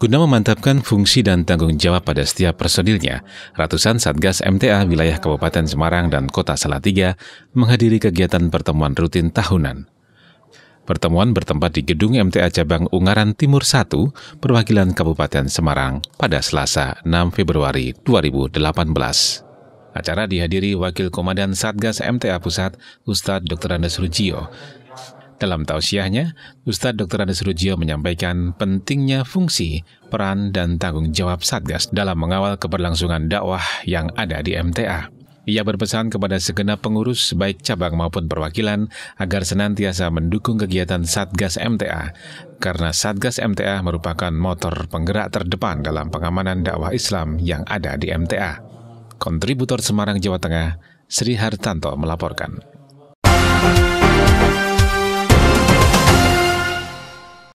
Guna memantapkan fungsi dan tanggung jawab pada setiap personilnya, ratusan Satgas MTA wilayah Kabupaten Semarang dan Kota Salatiga menghadiri kegiatan pertemuan rutin tahunan. Pertemuan bertempat di gedung MTA Cabang Ungaran Timur 1, perwakilan Kabupaten Semarang pada Selasa 6 Februari 2018. Acara dihadiri Wakil Komandan Satgas MTA Pusat, Ustadz Dr. Andes Rujio, dalam tausiahnya, Ustadz Dr. Andes Rujio menyampaikan pentingnya fungsi, peran, dan tanggung jawab Satgas dalam mengawal keberlangsungan dakwah yang ada di MTA. Ia berpesan kepada segenap pengurus baik cabang maupun perwakilan agar senantiasa mendukung kegiatan Satgas MTA karena Satgas MTA merupakan motor penggerak terdepan dalam pengamanan dakwah Islam yang ada di MTA. Kontributor Semarang Jawa Tengah, Sri Hartanto melaporkan.